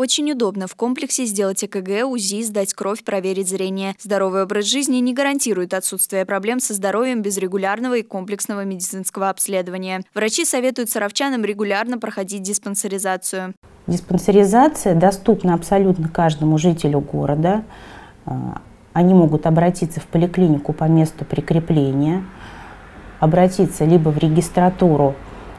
Очень удобно в комплексе сделать ЭКГ, УЗИ, сдать кровь, проверить зрение. Здоровый образ жизни не гарантирует отсутствие проблем со здоровьем без регулярного и комплексного медицинского обследования. Врачи советуют саровчанам регулярно проходить диспансеризацию. Диспансеризация доступна абсолютно каждому жителю города. А, они могут обратиться в поликлинику по месту прикрепления, обратиться либо в регистратуру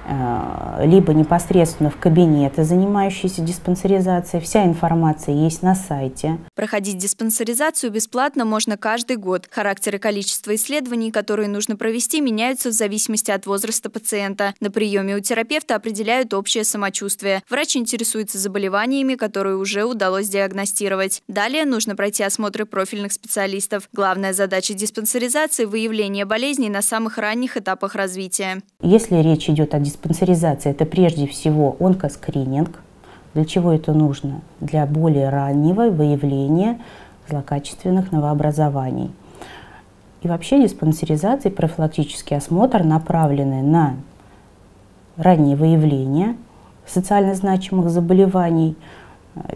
Э, либо непосредственно в кабинеты, занимающиеся диспансеризацией. Вся информация есть на сайте. Проходить диспансеризацию бесплатно можно каждый год. Характер и количество исследований, которые нужно провести, меняются в зависимости от возраста пациента. На приеме у терапевта определяют общее самочувствие. Врач интересуется заболеваниями, которые уже удалось диагностировать. Далее нужно пройти осмотры профильных специалистов. Главная задача диспансеризации – выявление болезней на самых ранних этапах развития. Если речь идет о диспансеризации, диспансеризация – это прежде всего онкоскрининг. Для чего это нужно? Для более раннего выявления злокачественных новообразований. И вообще диспансеризация профилактический осмотр направлены на раннее выявление социально значимых заболеваний –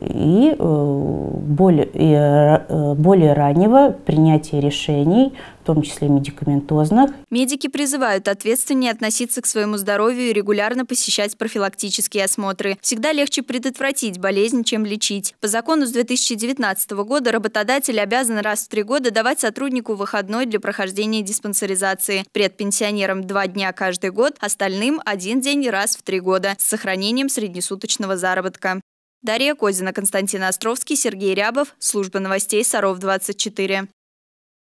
и э, более, и э, более раннего принятия решений, в том числе медикаментозных. Медики призывают ответственнее относиться к своему здоровью и регулярно посещать профилактические осмотры. Всегда легче предотвратить болезнь, чем лечить. По закону с 2019 года работодатель обязан раз в три года давать сотруднику выходной для прохождения диспансеризации. Предпенсионерам два дня каждый год, остальным один день раз в три года с сохранением среднесуточного заработка. Дарья Козина, Константин Островский, Сергей Рябов. Служба новостей Саров 24.